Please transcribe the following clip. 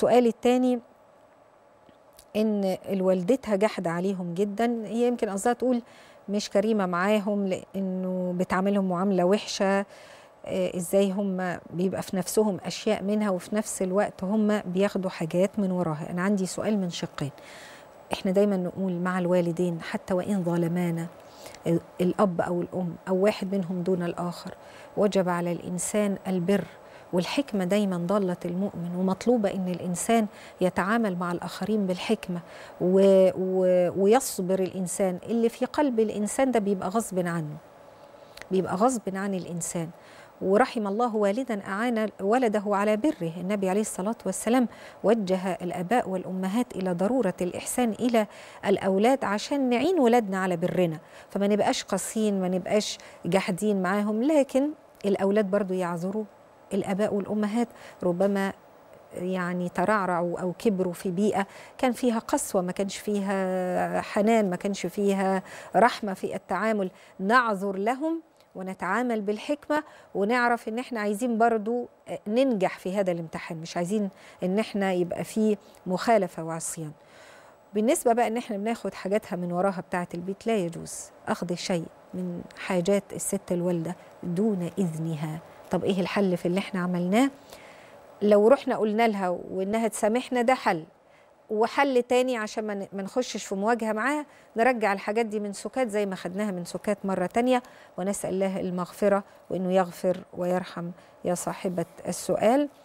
سؤالي الثاني ان والدتها جحد عليهم جدا هي يمكن قصدها تقول مش كريمه معاهم لانه بتعاملهم معامله وحشه آه، ازاي هم بيبقى في نفسهم اشياء منها وفي نفس الوقت هم بياخدوا حاجات من وراها انا عندي سؤال من شقين احنا دايما نقول مع الوالدين حتى وان ظالمانا الاب او الام او واحد منهم دون الاخر وجب على الانسان البر والحكمة دايما ضلت المؤمن ومطلوبة أن الإنسان يتعامل مع الآخرين بالحكمة و... و... ويصبر الإنسان اللي في قلب الإنسان ده بيبقى غصب عنه بيبقى غصب عن الإنسان ورحم الله والدا أعان ولده على بره النبي عليه الصلاة والسلام وجه الأباء والأمهات إلى ضرورة الإحسان إلى الأولاد عشان نعين ولادنا على برنا فما نبقاش قاسيين ما نبقاش جاحدين معاهم لكن الأولاد برضو يعذروا الآباء والأمهات ربما يعني ترعرعوا او كبروا في بيئه كان فيها قسوه ما كانش فيها حنان ما كانش فيها رحمه في التعامل نعذر لهم ونتعامل بالحكمه ونعرف ان احنا عايزين برضو ننجح في هذا الامتحان مش عايزين ان احنا يبقى فيه مخالفه وعصيان بالنسبه بقى ان احنا بناخد حاجاتها من وراها بتاعه البيت لا يجوز اخذ شيء من حاجات الست الوالده دون اذنها طب ايه الحل في اللي احنا عملناه لو رحنا قلنا لها وانها تسامحنا ده حل وحل تاني عشان ما نخشش في مواجهه معاها نرجع الحاجات دي من سكات زي ما خدناها من سكات مره تانيه ونسال الله المغفره وانه يغفر ويرحم يا صاحبه السؤال